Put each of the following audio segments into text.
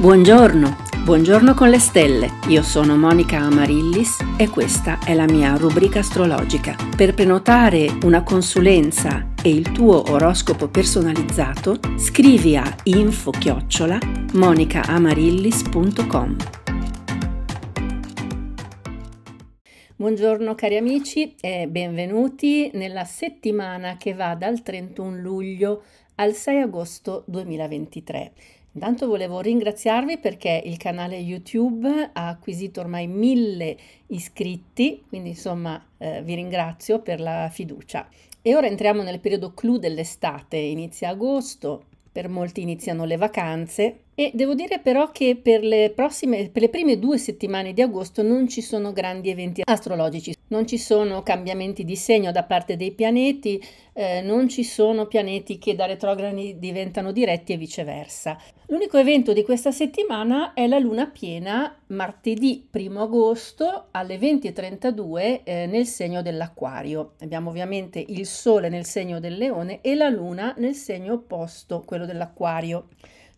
Buongiorno, buongiorno con le stelle. Io sono Monica Amarillis e questa è la mia rubrica astrologica. Per prenotare una consulenza e il tuo oroscopo personalizzato, scrivi a info-chiocciola monicaamarillis.com. Buongiorno cari amici e benvenuti nella settimana che va dal 31 luglio al 6 agosto 2023. Intanto volevo ringraziarvi perché il canale YouTube ha acquisito ormai mille iscritti, quindi insomma eh, vi ringrazio per la fiducia. E ora entriamo nel periodo clou dell'estate, inizia agosto, per molti iniziano le vacanze e devo dire però che per le, prossime, per le prime due settimane di agosto non ci sono grandi eventi astrologici, non ci sono cambiamenti di segno da parte dei pianeti, eh, non ci sono pianeti che da retrogradi diventano diretti e viceversa. L'unico evento di questa settimana è la luna piena martedì 1 agosto alle 20.32 eh, nel segno dell'acquario. Abbiamo ovviamente il sole nel segno del leone e la luna nel segno opposto, quello dell'acquario.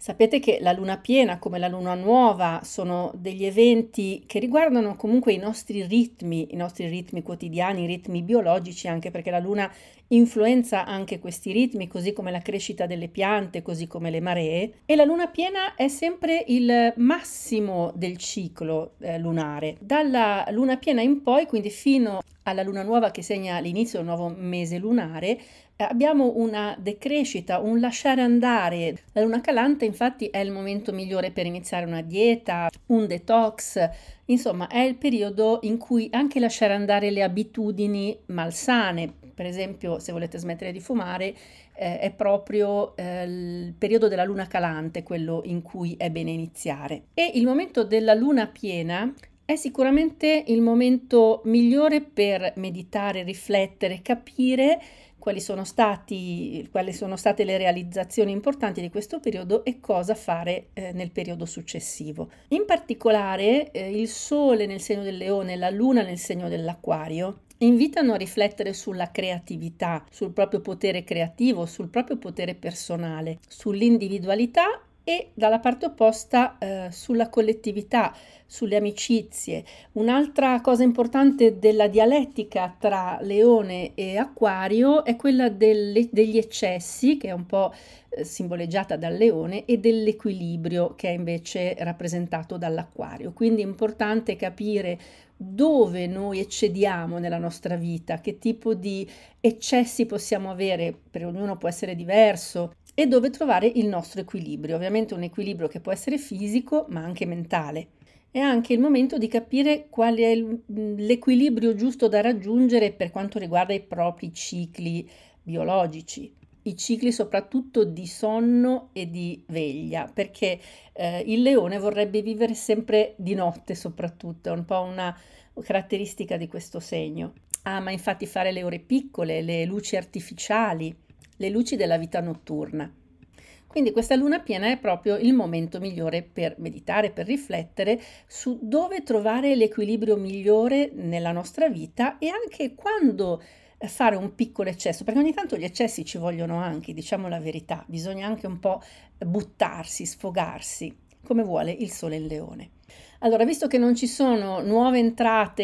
Sapete che la luna piena come la luna nuova sono degli eventi che riguardano comunque i nostri ritmi, i nostri ritmi quotidiani, i ritmi biologici, anche perché la luna influenza anche questi ritmi, così come la crescita delle piante, così come le maree, e la luna piena è sempre il massimo del ciclo eh, lunare. Dalla luna piena in poi, quindi fino alla luna nuova che segna l'inizio del nuovo mese lunare, eh, abbiamo una decrescita, un lasciare andare. La luna calante infatti è il momento migliore per iniziare una dieta, un detox, Insomma, è il periodo in cui anche lasciare andare le abitudini malsane, per esempio se volete smettere di fumare, eh, è proprio eh, il periodo della luna calante, quello in cui è bene iniziare. E il momento della luna piena è sicuramente il momento migliore per meditare, riflettere, capire quali sono, stati, quali sono state le realizzazioni importanti di questo periodo e cosa fare eh, nel periodo successivo. In particolare eh, il Sole nel segno del leone e la Luna nel segno dell'acquario invitano a riflettere sulla creatività, sul proprio potere creativo, sul proprio potere personale, sull'individualità e dalla parte opposta eh, sulla collettività, sulle amicizie. Un'altra cosa importante della dialettica tra Leone e Acquario è quella delle, degli eccessi, che è un po' eh, simboleggiata dal leone, e dell'equilibrio, che è invece rappresentato dall'acquario. Quindi è importante capire dove noi eccediamo nella nostra vita, che tipo di eccessi possiamo avere, per ognuno può essere diverso, e dove trovare il nostro equilibrio, ovviamente un equilibrio che può essere fisico ma anche mentale. È anche il momento di capire qual è mm, l'equilibrio giusto da raggiungere per quanto riguarda i propri cicli biologici, i cicli soprattutto di sonno e di veglia, perché eh, il leone vorrebbe vivere sempre di notte soprattutto, è un po' una caratteristica di questo segno. Ama ah, infatti fare le ore piccole, le luci artificiali, le luci della vita notturna. Quindi questa luna piena è proprio il momento migliore per meditare, per riflettere su dove trovare l'equilibrio migliore nella nostra vita e anche quando eh, fare un piccolo eccesso, perché ogni tanto gli eccessi ci vogliono anche, diciamo la verità, bisogna anche un po' buttarsi, sfogarsi, come vuole il sole e il leone. Allora, visto che non ci sono nuove entrate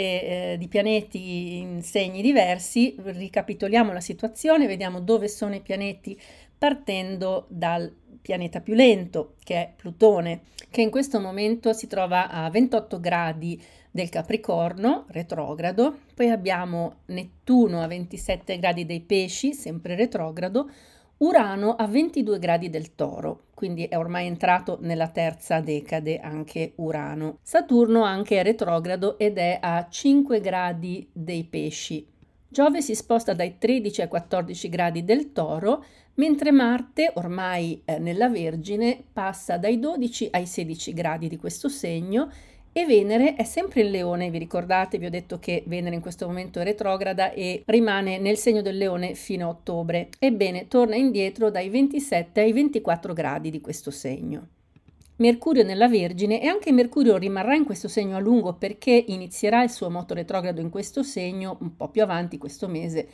eh, di pianeti in segni diversi, ricapitoliamo la situazione, vediamo dove sono i pianeti partendo dal pianeta più lento, che è Plutone, che in questo momento si trova a 28 gradi del Capricorno, retrogrado, poi abbiamo Nettuno a 27 gradi dei Pesci, sempre retrogrado, Urano a 22 gradi del toro, quindi è ormai entrato nella terza decade anche Urano. Saturno anche è retrogrado ed è a 5 gradi dei pesci. Giove si sposta dai 13 ai 14 gradi del toro, mentre Marte, ormai eh, nella Vergine, passa dai 12 ai 16 gradi di questo segno e Venere è sempre il leone, vi ricordate, vi ho detto che Venere in questo momento è retrograda e rimane nel segno del leone fino a ottobre. Ebbene, torna indietro dai 27 ai 24 gradi di questo segno. Mercurio nella Vergine e anche Mercurio rimarrà in questo segno a lungo perché inizierà il suo moto retrogrado in questo segno un po' più avanti questo mese,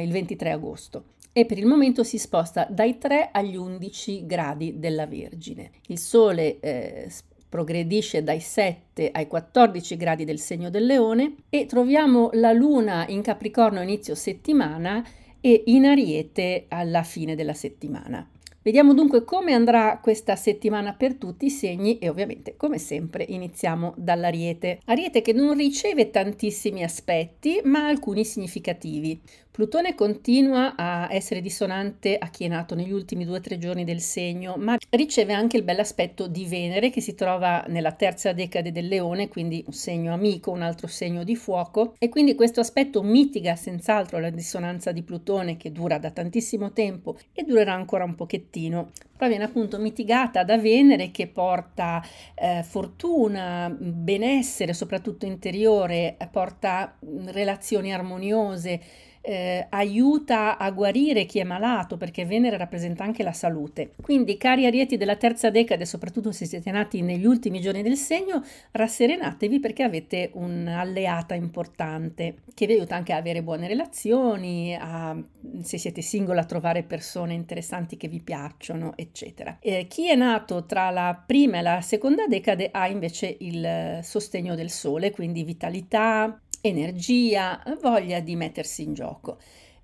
il 23 agosto. E per il momento si sposta dai 3 agli 11 gradi della Vergine. Il Sole eh, progredisce dai 7 ai 14 gradi del segno del leone e troviamo la luna in Capricorno inizio settimana e in Ariete alla fine della settimana. Vediamo dunque come andrà questa settimana per tutti i segni e ovviamente come sempre iniziamo dall'Ariete. Ariete che non riceve tantissimi aspetti ma alcuni significativi. Plutone continua a essere dissonante a chi è nato negli ultimi due o tre giorni del segno, ma riceve anche il bell'aspetto di Venere che si trova nella terza decade del leone, quindi un segno amico, un altro segno di fuoco, e quindi questo aspetto mitiga senz'altro la dissonanza di Plutone che dura da tantissimo tempo e durerà ancora un pochettino, però viene appunto mitigata da Venere che porta eh, fortuna, benessere soprattutto interiore, eh, porta relazioni armoniose, eh, aiuta a guarire chi è malato perché Venere rappresenta anche la salute. Quindi cari arieti della terza decade, soprattutto se siete nati negli ultimi giorni del segno, rasserenatevi perché avete un'alleata importante che vi aiuta anche a avere buone relazioni, a, se siete single a trovare persone interessanti che vi piacciono, eccetera. Eh, chi è nato tra la prima e la seconda decade ha invece il eh, sostegno del sole, quindi vitalità, energia, voglia di mettersi in gioco.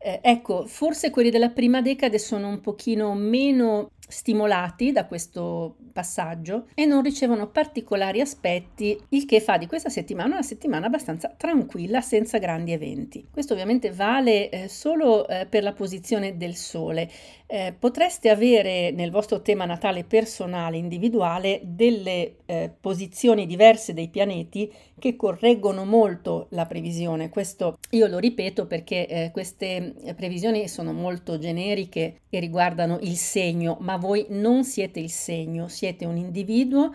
Eh, ecco, forse quelli della prima decade sono un pochino meno stimolati da questo passaggio e non ricevono particolari aspetti, il che fa di questa settimana una settimana abbastanza tranquilla senza grandi eventi. Questo ovviamente vale eh, solo eh, per la posizione del Sole. Eh, potreste avere nel vostro tema natale personale, individuale, delle eh, posizioni diverse dei pianeti che correggono molto la previsione. Questo io lo ripeto perché eh, queste queste previsioni sono molto generiche e riguardano il segno, ma voi non siete il segno, siete un individuo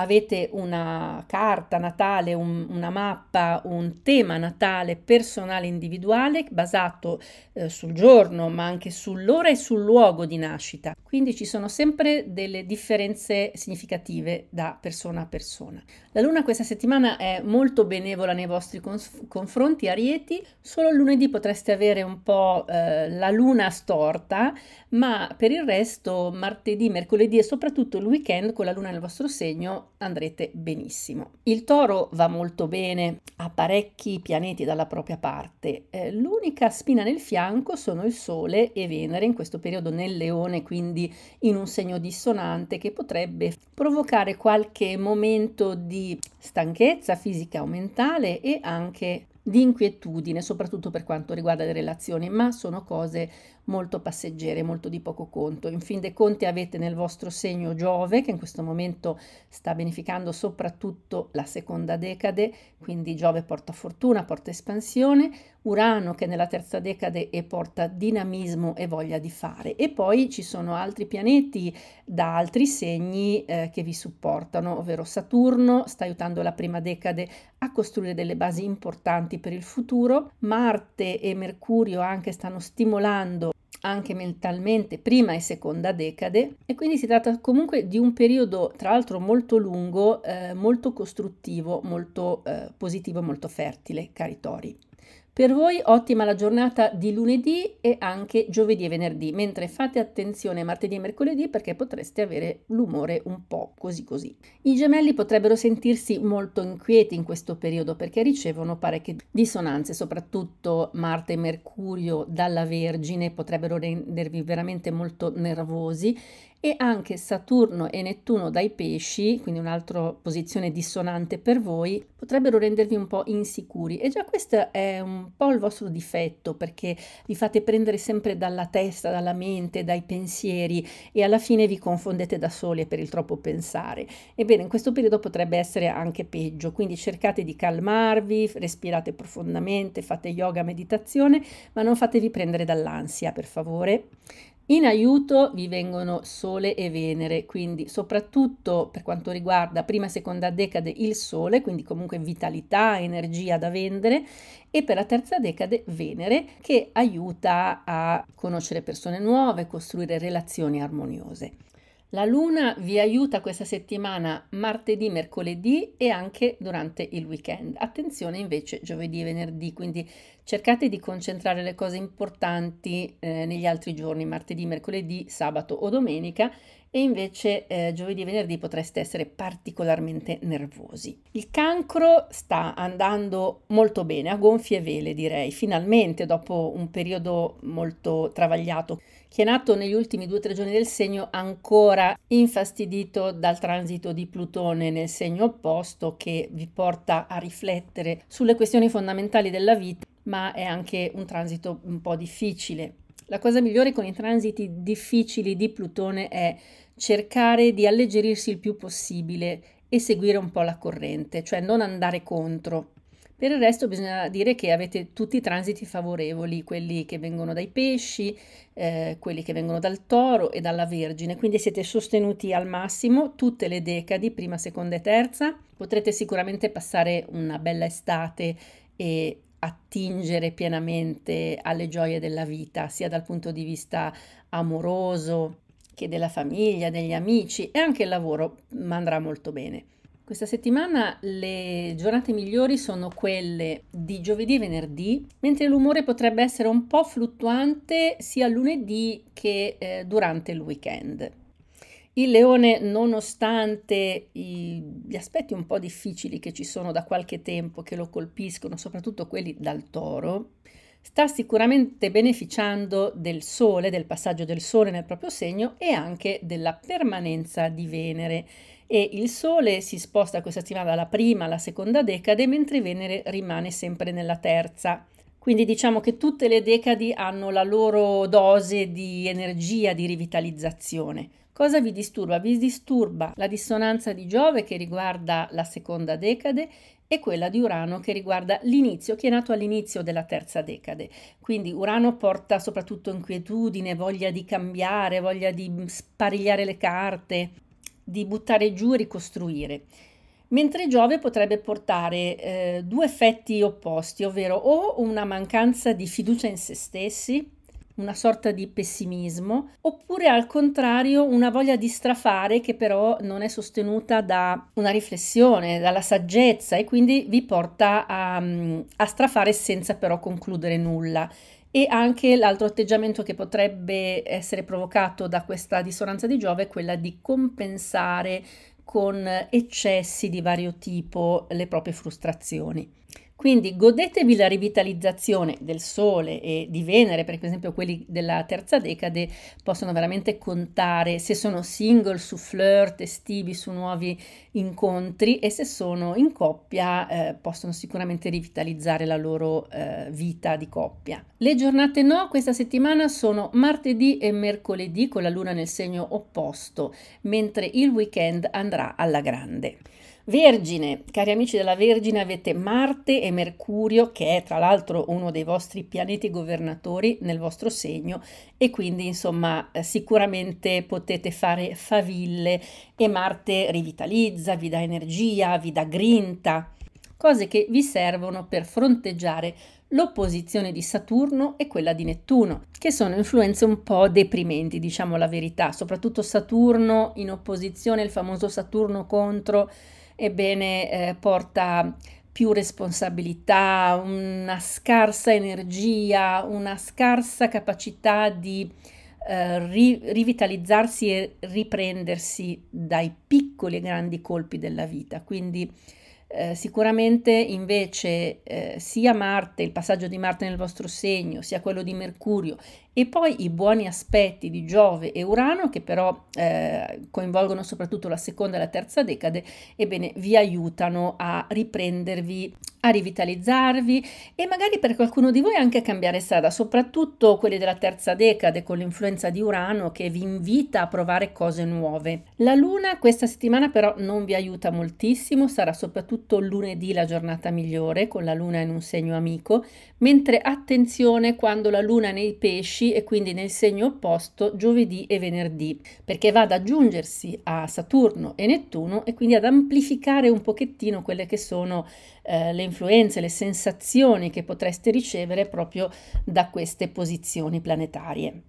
avete una carta natale, un, una mappa, un tema natale personale individuale basato eh, sul giorno, ma anche sull'ora e sul luogo di nascita. Quindi ci sono sempre delle differenze significative da persona a persona. La luna questa settimana è molto benevola nei vostri conf confronti, Arieti. Solo lunedì potreste avere un po' eh, la luna storta, ma per il resto martedì, mercoledì e soprattutto il weekend con la luna nel vostro segno andrete benissimo. Il toro va molto bene, ha parecchi pianeti dalla propria parte. Eh, l'unica spina nel fianco sono il Sole e Venere, in questo periodo nel Leone, quindi in un segno dissonante che potrebbe provocare qualche momento di stanchezza fisica o mentale e anche di inquietudine, soprattutto per quanto riguarda le relazioni, ma sono cose molto passeggere, molto di poco conto. In fin dei conti avete nel vostro segno Giove che in questo momento sta beneficando soprattutto la seconda decade, quindi Giove porta fortuna, porta espansione, Urano che è nella terza decade e porta dinamismo e voglia di fare. E poi ci sono altri pianeti da altri segni eh, che vi supportano, ovvero Saturno sta aiutando la prima decade a costruire delle basi importanti per il futuro, Marte e Mercurio anche stanno stimolando anche mentalmente prima e seconda decade e quindi si tratta comunque di un periodo tra l'altro molto lungo, eh, molto costruttivo, molto eh, positivo, molto fertile, cari tori. Per voi ottima la giornata di lunedì e anche giovedì e venerdì, mentre fate attenzione martedì e mercoledì perché potreste avere l'umore un po' così così. I gemelli potrebbero sentirsi molto inquieti in questo periodo perché ricevono parecchie dissonanze, soprattutto Marte e Mercurio dalla Vergine potrebbero rendervi veramente molto nervosi e anche Saturno e Nettuno dai pesci, quindi un'altra posizione dissonante per voi, potrebbero rendervi un po' insicuri e già questo è un po' il vostro difetto perché vi fate prendere sempre dalla testa, dalla mente, dai pensieri e alla fine vi confondete da soli per il troppo pensare. Ebbene, in questo periodo potrebbe essere anche peggio, quindi cercate di calmarvi, respirate profondamente, fate yoga, meditazione, ma non fatevi prendere dall'ansia, per favore. In aiuto vi vengono Sole e Venere, quindi soprattutto per quanto riguarda prima e seconda decade il Sole, quindi comunque vitalità, energia da vendere, e per la terza decade Venere che aiuta a conoscere persone nuove, costruire relazioni armoniose. La luna vi aiuta questa settimana martedì, mercoledì e anche durante il weekend. Attenzione invece giovedì e venerdì, quindi cercate di concentrare le cose importanti eh, negli altri giorni, martedì, mercoledì, sabato o domenica e invece eh, giovedì e venerdì potreste essere particolarmente nervosi. Il cancro sta andando molto bene, a gonfie vele direi, finalmente dopo un periodo molto travagliato. Chi è nato negli ultimi due o tre giorni del segno ancora infastidito dal transito di Plutone nel segno opposto che vi porta a riflettere sulle questioni fondamentali della vita, ma è anche un transito un po' difficile la cosa migliore con i transiti difficili di Plutone è cercare di alleggerirsi il più possibile e seguire un po' la corrente, cioè non andare contro. Per il resto bisogna dire che avete tutti i transiti favorevoli, quelli che vengono dai pesci, eh, quelli che vengono dal toro e dalla Vergine, quindi siete sostenuti al massimo tutte le decadi, prima, seconda e terza. Potrete sicuramente passare una bella estate e attingere pienamente alle gioie della vita, sia dal punto di vista amoroso che della famiglia, degli amici e anche il lavoro andrà molto bene. Questa settimana le giornate migliori sono quelle di giovedì e venerdì, mentre l'umore potrebbe essere un po' fluttuante sia lunedì che eh, durante il weekend. Il leone, nonostante gli aspetti un po' difficili che ci sono da qualche tempo, che lo colpiscono, soprattutto quelli dal toro, sta sicuramente beneficiando del sole, del passaggio del sole nel proprio segno e anche della permanenza di Venere. E il sole si sposta questa settimana dalla prima alla seconda decade, mentre Venere rimane sempre nella terza. Quindi diciamo che tutte le decadi hanno la loro dose di energia, di rivitalizzazione. Cosa vi disturba? Vi disturba la dissonanza di Giove che riguarda la seconda decade e quella di Urano che riguarda l'inizio, che è nato all'inizio della terza decade. Quindi Urano porta soprattutto inquietudine, voglia di cambiare, voglia di sparigliare le carte, di buttare giù e ricostruire mentre Giove potrebbe portare eh, due effetti opposti, ovvero o una mancanza di fiducia in se stessi una sorta di pessimismo, oppure al contrario una voglia di strafare che però non è sostenuta da una riflessione, dalla saggezza e quindi vi porta a, a strafare senza però concludere nulla. E anche l'altro atteggiamento che potrebbe essere provocato da questa dissonanza di Giove è quella di compensare con eccessi di vario tipo le proprie frustrazioni. Quindi godetevi la rivitalizzazione del Sole e di Venere, per esempio quelli della terza decade possono veramente contare se sono single su flirt estivi, su nuovi incontri e se sono in coppia eh, possono sicuramente rivitalizzare la loro eh, vita di coppia. Le giornate no questa settimana sono martedì e mercoledì con la luna nel segno opposto, mentre il weekend andrà alla grande. Vergine, cari amici della Vergine, avete Marte e Mercurio, che è tra l'altro uno dei vostri pianeti governatori nel vostro segno e quindi insomma eh, sicuramente potete fare faville e Marte rivitalizza, vi dà energia, vi dà grinta, cose che vi servono per fronteggiare l'opposizione di Saturno e quella di Nettuno, che sono influenze un po' deprimenti, diciamo la verità, soprattutto Saturno in opposizione, il famoso Saturno contro ebbene eh, porta più responsabilità, una scarsa energia, una scarsa capacità di eh, ri- rivitalizzarsi e riprendersi dai piccoli e grandi colpi della vita. Quindi eh, sicuramente invece eh, sia Marte, il passaggio di Marte nel vostro segno, sia quello di Mercurio e poi i buoni aspetti di Giove e Urano, che però eh, coinvolgono soprattutto la seconda e la terza decade, ebbene vi aiutano a riprendervi, a rivitalizzarvi e magari per qualcuno di voi anche a cambiare strada, soprattutto quelli della terza decade con l'influenza di Urano che vi invita a provare cose nuove. La Luna questa settimana però non vi aiuta moltissimo, sarà soprattutto lunedì la giornata migliore con la Luna in un segno amico, mentre attenzione quando la Luna nei pesci e quindi nel segno opposto giovedì e venerdì, perché va ad aggiungersi a Saturno e Nettuno e quindi ad amplificare un pochettino quelle che sono eh, le influenze, le sensazioni che potreste ricevere proprio da queste posizioni planetarie.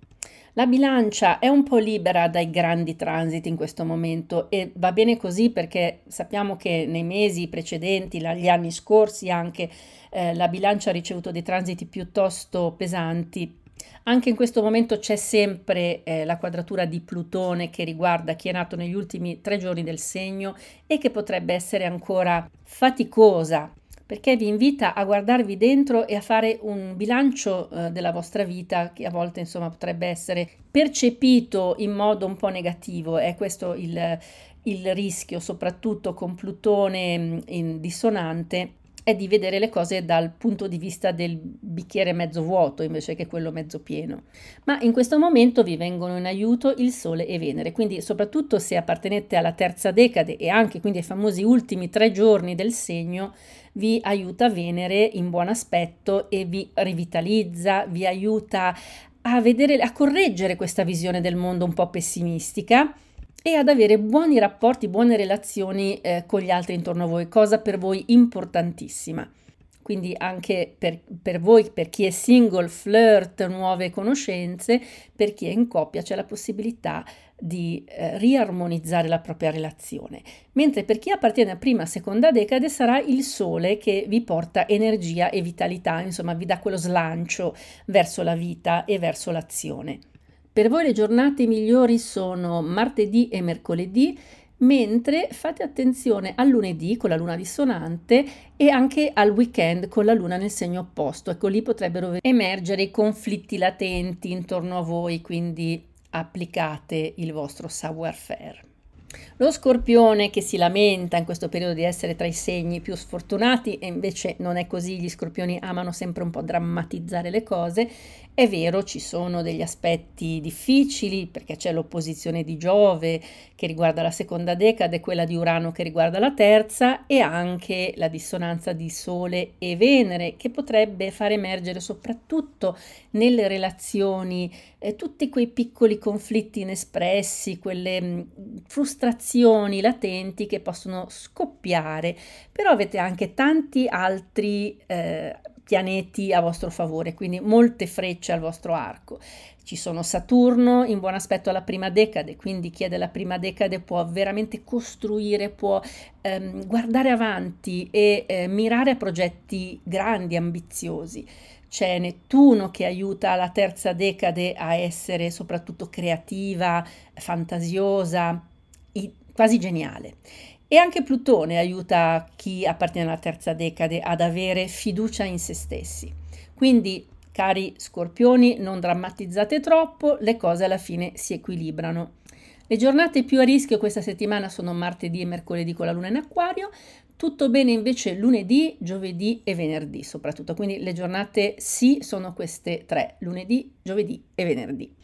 La bilancia è un po' libera dai grandi transiti in questo momento e va bene così perché sappiamo che nei mesi precedenti, gli anni scorsi anche, eh, la bilancia ha ricevuto dei transiti piuttosto pesanti anche in questo momento c'è sempre eh, la quadratura di Plutone che riguarda chi è nato negli ultimi tre giorni del segno e che potrebbe essere ancora faticosa perché vi invita a guardarvi dentro e a fare un bilancio eh, della vostra vita che a volte insomma potrebbe essere percepito in modo un po' negativo, è questo il, il rischio soprattutto con Plutone mm, in dissonante è di vedere le cose dal punto di vista del bicchiere mezzo vuoto invece che quello mezzo pieno. Ma in questo momento vi vengono in aiuto il Sole e Venere, quindi soprattutto se appartenete alla terza decade e anche quindi ai famosi ultimi tre giorni del segno, vi aiuta Venere in buon aspetto e vi rivitalizza, vi aiuta a vedere, a correggere questa visione del mondo un po' pessimistica e ad avere buoni rapporti, buone relazioni eh, con gli altri intorno a voi, cosa per voi importantissima. Quindi anche per, per voi, per chi è single, flirt, nuove conoscenze, per chi è in coppia c'è la possibilità di eh, riarmonizzare la propria relazione, mentre per chi appartiene a prima seconda decade sarà il sole che vi porta energia e vitalità, insomma vi dà quello slancio verso la vita e verso l'azione. Per voi le giornate migliori sono martedì e mercoledì, mentre fate attenzione al lunedì con la luna dissonante e anche al weekend con la luna nel segno opposto. Ecco, lì potrebbero emergere i conflitti latenti intorno a voi, quindi applicate il vostro savoir-faire. Lo scorpione che si lamenta in questo periodo di essere tra i segni più sfortunati, e invece non è così, gli scorpioni amano sempre un po' drammatizzare le cose, è vero, ci sono degli aspetti difficili perché c'è l'opposizione di Giove che riguarda la seconda decade, quella di Urano che riguarda la terza e anche la dissonanza di Sole e Venere che potrebbe far emergere soprattutto nelle relazioni eh, tutti quei piccoli conflitti inespressi, quelle mh, mm, frustrazioni latenti che possono scoppiare. Però avete anche tanti altri eh, pianeti a vostro favore, quindi molte frecce al vostro arco. Ci sono Saturno in buon aspetto alla prima decade, quindi chi è della prima decade può veramente costruire, può ehm, guardare avanti e eh, mirare a progetti grandi, ambiziosi. C'è Nettuno che aiuta la terza decade a essere soprattutto creativa, fantasiosa, quasi geniale. E anche Plutone aiuta chi appartiene alla terza decade ad avere fiducia in se stessi. Quindi, cari scorpioni, non drammatizzate troppo, le cose alla fine si equilibrano. Le giornate più a rischio questa settimana sono martedì e mercoledì con la luna in acquario, tutto bene invece lunedì, giovedì e venerdì soprattutto, quindi le giornate sì sono queste tre, lunedì, giovedì e venerdì.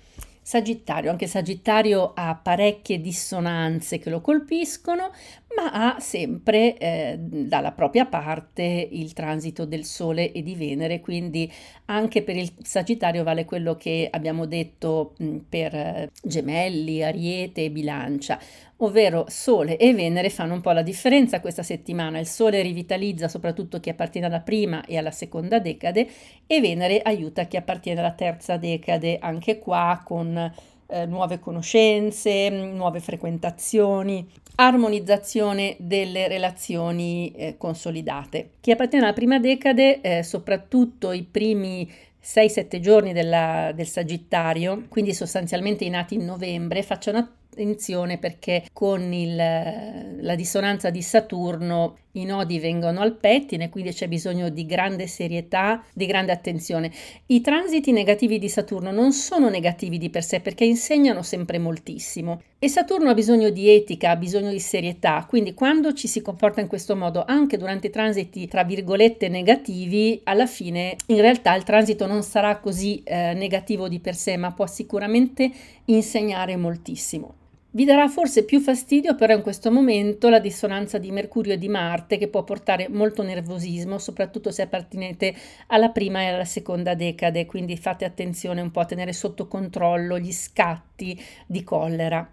Sagittario, anche Sagittario ha parecchie dissonanze che lo colpiscono, ma ha sempre eh, dalla propria parte il transito del Sole e di Venere, quindi anche per il Sagittario vale quello che abbiamo detto mh, per eh, Gemelli, Ariete e Bilancia, ovvero Sole e Venere fanno un po' la differenza questa settimana. Il Sole rivitalizza soprattutto chi appartiene alla prima e alla seconda decade e Venere aiuta chi appartiene alla terza decade, anche qua con eh, nuove conoscenze, nuove frequentazioni, armonizzazione delle relazioni eh, consolidate. Chi appartiene alla prima decade, eh, soprattutto i primi 6-7 giorni della, del Sagittario, quindi sostanzialmente i nati in novembre, facciano attenzione attenzione perché con il, la dissonanza di Saturno i nodi vengono al pettine, quindi c'è bisogno di grande serietà, di grande attenzione. I transiti negativi di Saturno non sono negativi di per sé perché insegnano sempre moltissimo e Saturno ha bisogno di etica, ha bisogno di serietà, quindi quando ci si comporta in questo modo, anche durante i transiti tra virgolette negativi, alla fine in realtà il transito non sarà così eh, negativo di per sé, ma può sicuramente insegnare moltissimo. Vi darà forse più fastidio però in questo momento la dissonanza di Mercurio e di Marte che può portare molto nervosismo, soprattutto se appartenete alla prima e alla seconda decade, quindi fate attenzione un po' a tenere sotto controllo gli scatti di collera.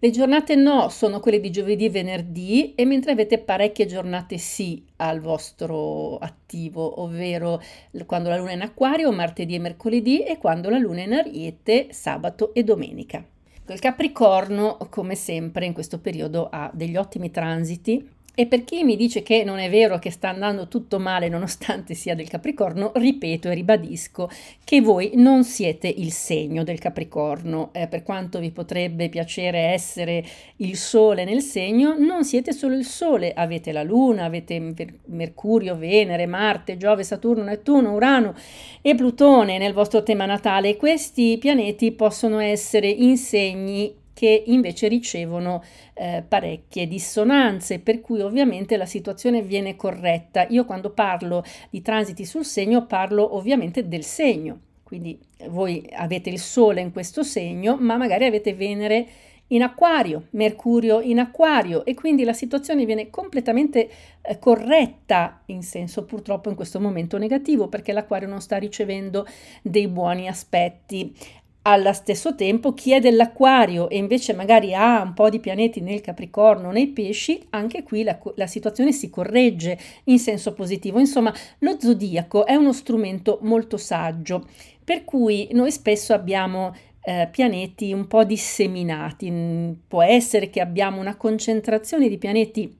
Le giornate no sono quelle di giovedì e venerdì e mentre avete parecchie giornate sì al vostro attivo, ovvero quando la luna è in acquario, martedì e mercoledì e quando la luna è in ariete, sabato e domenica. Il Capricorno, come sempre, in questo periodo ha degli ottimi transiti e per chi mi dice che non è vero che sta andando tutto male nonostante sia del Capricorno, ripeto e ribadisco che voi non siete il segno del Capricorno. Eh, per quanto vi potrebbe piacere essere il Sole nel segno, non siete solo il Sole, avete la Luna, avete Mercurio, Venere, Marte, Giove, Saturno, Nettuno, Urano e Plutone nel vostro tema natale. Questi pianeti possono essere in segni che invece ricevono eh, parecchie dissonanze, per cui ovviamente la situazione viene corretta. Io quando parlo di transiti sul segno parlo ovviamente del segno, quindi eh, voi avete il Sole in questo segno, ma magari avete Venere in acquario, Mercurio in acquario e quindi la situazione viene completamente eh, corretta in senso purtroppo in questo momento negativo perché l'acquario non sta ricevendo dei buoni aspetti allo stesso tempo chi è dell'acquario e invece magari ha un po' di pianeti nel capricorno, nei pesci, anche qui la, la situazione si corregge in senso positivo. Insomma, lo zodiaco è uno strumento molto saggio, per cui noi spesso abbiamo eh, pianeti un po' disseminati. Mm, può essere che abbiamo una concentrazione di pianeti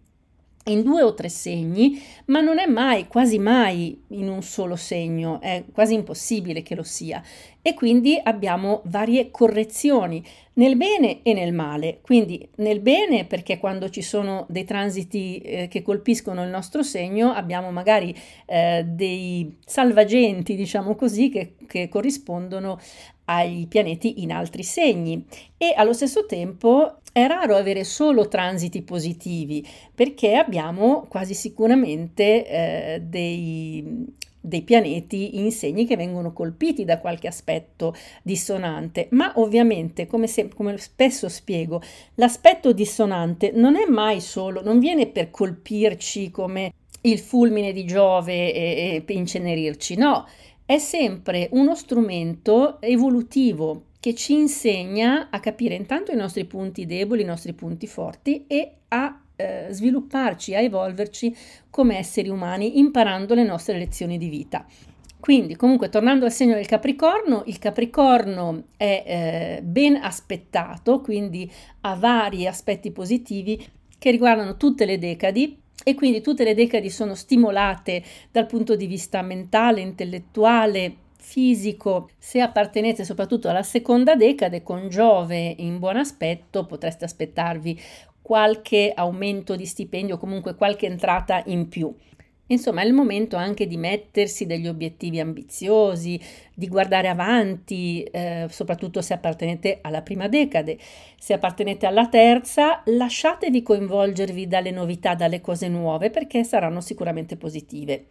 in due o tre segni, ma non è mai, quasi mai in un solo segno, è quasi impossibile che lo sia e quindi abbiamo varie correzioni nel bene e nel male. Quindi nel bene perché quando ci sono dei transiti eh, che colpiscono il nostro segno abbiamo magari eh, dei salvagenti, diciamo così, che, che corrispondono ai pianeti in altri segni e allo stesso tempo è raro avere solo transiti positivi perché abbiamo quasi sicuramente eh, dei dei pianeti in segni che vengono colpiti da qualche aspetto dissonante, ma ovviamente, come, se, come spesso spiego, l'aspetto dissonante non è mai solo, non viene per colpirci come il fulmine di Giove e, e incenerirci, no, è sempre uno strumento evolutivo che ci insegna a capire intanto i nostri punti deboli, i nostri punti forti e a eh, svilupparci, a evolverci come esseri umani, imparando le nostre lezioni di vita. Quindi, comunque, tornando al segno del Capricorno, il Capricorno è eh, ben aspettato, quindi ha vari aspetti positivi che riguardano tutte le decadi, e quindi tutte le decadi sono stimolate dal punto di vista mentale, intellettuale, fisico. Se appartenete soprattutto alla seconda decade con Giove in buon aspetto, potreste aspettarvi qualche aumento di stipendio o comunque qualche entrata in più. Insomma, è il momento anche di mettersi degli obiettivi ambiziosi, di guardare avanti, eh, soprattutto se appartenete alla prima decade. Se appartenete alla terza, lasciatevi coinvolgervi dalle novità, dalle cose nuove, perché saranno sicuramente positive.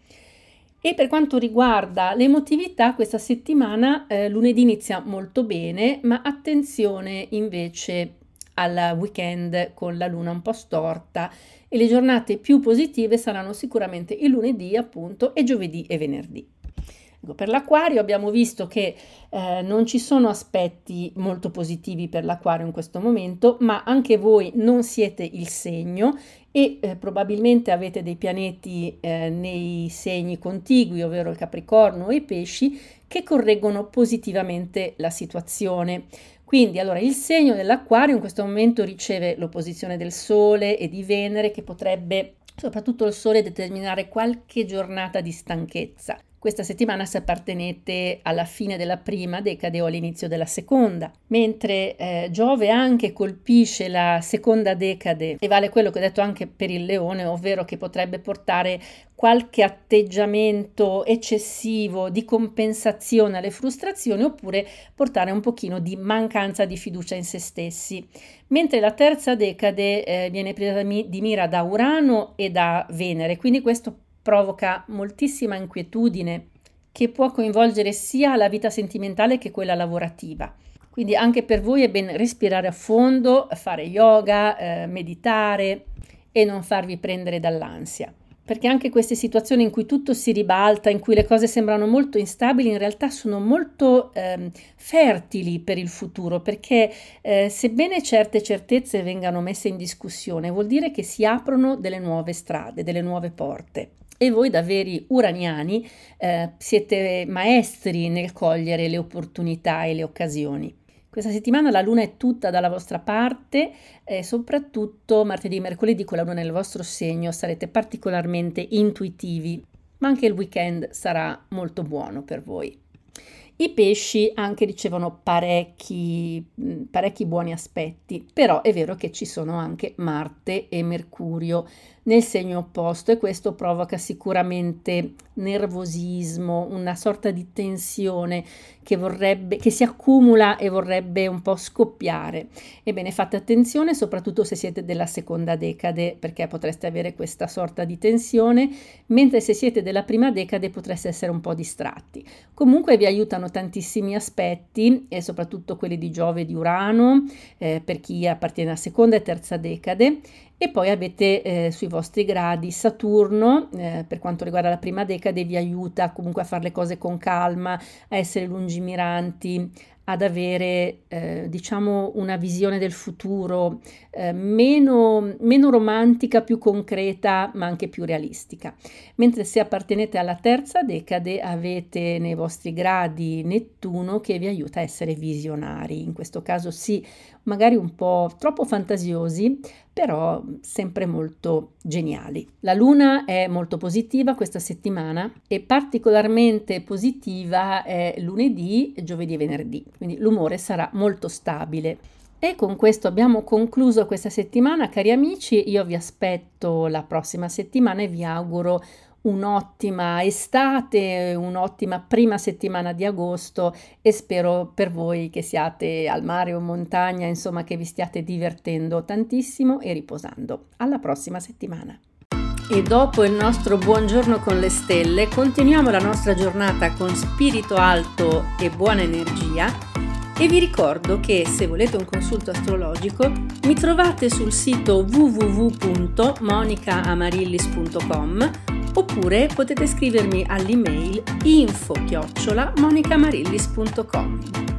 E per quanto riguarda l'emotività, questa settimana eh, lunedì inizia molto bene, ma attenzione invece al weekend con la luna un po' storta e le giornate più positive saranno sicuramente il lunedì appunto e giovedì e venerdì. Ecco, per l'acquario abbiamo visto che eh, non ci sono aspetti molto positivi per l'acquario in questo momento, ma anche voi non siete il segno e eh, probabilmente avete dei pianeti eh, nei segni contigui, ovvero il Capricorno e i Pesci, che correggono positivamente la situazione. Quindi allora il segno dell'acquario in questo momento riceve l'opposizione del Sole e di Venere che potrebbe soprattutto il Sole determinare qualche giornata di stanchezza. Questa settimana se appartenete alla fine della prima decade o all'inizio della seconda, mentre eh, Giove anche colpisce la seconda decade e vale quello che ho detto anche per il leone, ovvero che potrebbe portare qualche atteggiamento eccessivo di compensazione alle frustrazioni oppure portare un pochino di mancanza di fiducia in se stessi. Mentre la terza decade eh, viene presa di mira da Urano e da Venere, quindi questo provoca moltissima inquietudine che può coinvolgere sia la vita sentimentale che quella lavorativa. Quindi anche per voi è bene respirare a fondo, fare yoga, eh, meditare e non farvi prendere dall'ansia. Perché anche queste situazioni in cui tutto si ribalta, in cui le cose sembrano molto instabili, in realtà sono molto eh, fertili per il futuro, perché eh, sebbene certe certezze vengano messe in discussione, vuol dire che si aprono delle nuove strade, delle nuove porte. E voi da veri uraniani eh, siete maestri nel cogliere le opportunità e le occasioni. Questa settimana la luna è tutta dalla vostra parte e soprattutto martedì e mercoledì con la luna nel vostro segno sarete particolarmente intuitivi, ma anche il weekend sarà molto buono per voi. I pesci anche ricevono parecchi, mm, parecchi buoni aspetti, però è vero che ci sono anche Marte e Mercurio nel segno opposto e questo provoca sicuramente nervosismo, una sorta di tensione che, vorrebbe, che si accumula e vorrebbe un po' scoppiare. Ebbene, fate attenzione soprattutto se siete della seconda decade perché potreste avere questa sorta di tensione, mentre se siete della prima decade potreste essere un po' distratti. Comunque vi aiutano tantissimi aspetti e soprattutto quelli di Giove e di Urano eh, per chi appartiene alla seconda e terza decade e poi avete eh, sui vostri gradi Saturno, eh, per quanto riguarda la prima decade, vi aiuta comunque a fare le cose con calma, a essere lungimiranti, ad avere eh, diciamo una visione del futuro eh, meno, meno romantica, più concreta, ma anche più realistica. Mentre se appartenete alla terza decade avete nei vostri gradi Nettuno che vi aiuta a essere visionari, in questo caso sì, magari un po' troppo fantasiosi, però sempre molto geniali. La luna è molto positiva questa settimana e particolarmente positiva è lunedì, giovedì e venerdì, quindi l'umore sarà molto stabile. E con questo abbiamo concluso questa settimana, cari amici, io vi aspetto la prossima settimana e vi auguro un'ottima estate, un'ottima prima settimana di agosto e spero per voi che siate al mare o montagna, insomma che vi stiate divertendo tantissimo e riposando. Alla prossima settimana. E dopo il nostro buongiorno con le stelle, continuiamo la nostra giornata con spirito alto e buona energia e vi ricordo che se volete un consulto astrologico mi trovate sul sito www.monicaamarillis.com oppure potete scrivermi all'email info-monicamarillis.com.